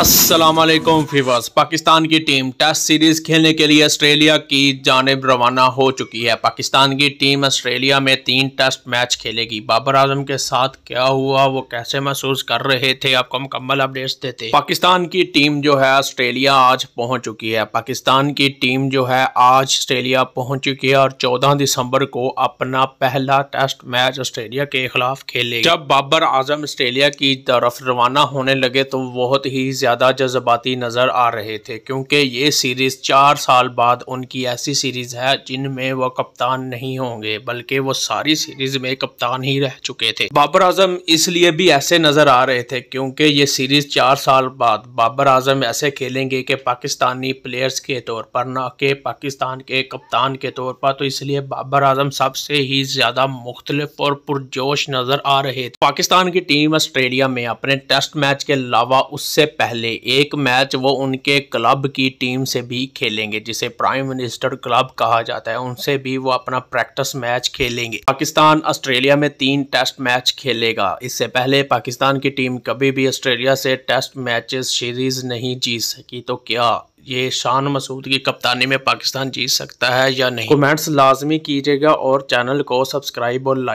Aslam fevers Pakistan की team test series खेलने के लिए ऑस्ट्रेलिया की जानब रवाना हो चुकी है पाकिस्तान की टीम ऑस्ट्रेलिया में तीन टेस्ट मैच खेलेगी बाबर आजम के साथ क्या हुआ वो कैसे महसूस कर रहे थे आपको मुकम्मल अपडेट्स देते पाकिस्तान की टीम जो है ऑस्ट्रेलिया आज पहुंच चुकी है पाकिस्तान की टीम जो है आज ऑस्ट्रेलिया पहुंच चुकी है और चौदह दिसंबर को अपना पहला टेस्ट मैच ऑस्ट्रेलिया के खिलाफ खेले जब बाबर आजम ऑस्ट्रेलिया की तरफ रवाना होने लगे तो बहुत ही ज़्यादा जज्बाती नज़र आ रहे थे क्योंकि ये सीरीज़ चार साल बाद उनकी ऐसी सीरीज़ है जिनमें वो कप्तान नहीं होंगे बल्कि वो सारी सीरीज़ में कप्तान ही रह चुके थे बाबर आजम इसलिए भी ऐसे नज़र आ रहे थे क्योंकि ये सीरीज़ चार साल बाद बाबर आजम ऐसे खेलेंगे कि पाकिस्तानी प्लेयर्स के तौर पर ना के पाकिस्तान के कप्तान के तौर पर तो इसलिए बाबर आजम सबसे ही ज़्यादा मुख्तलिफ और पुरजोश नज़र आ रहे थे पाकिस्तान की टीम ऑस्ट्रेलिया में अपने टेस्ट मैच के अलावा उससे पहले पहले एक मैच वो उनके क्लब की टीम से भी खेलेंगे जिसे प्राइम मिनिस्टर क्लब कहा जाता है उनसे भी वो अपना प्रैक्टिस मैच खेलेंगे पाकिस्तान ऑस्ट्रेलिया में तीन टेस्ट मैच खेलेगा इससे पहले पाकिस्तान की टीम कभी भी ऑस्ट्रेलिया से टेस्ट मैच सीरीज नहीं जीत सकी तो क्या ये शान मसूद की कप्तानी में पाकिस्तान जीत सकता है या नहीं कमेंट्स लाजमी कीजिएगा और चैनल को सब्सक्राइब और लाइक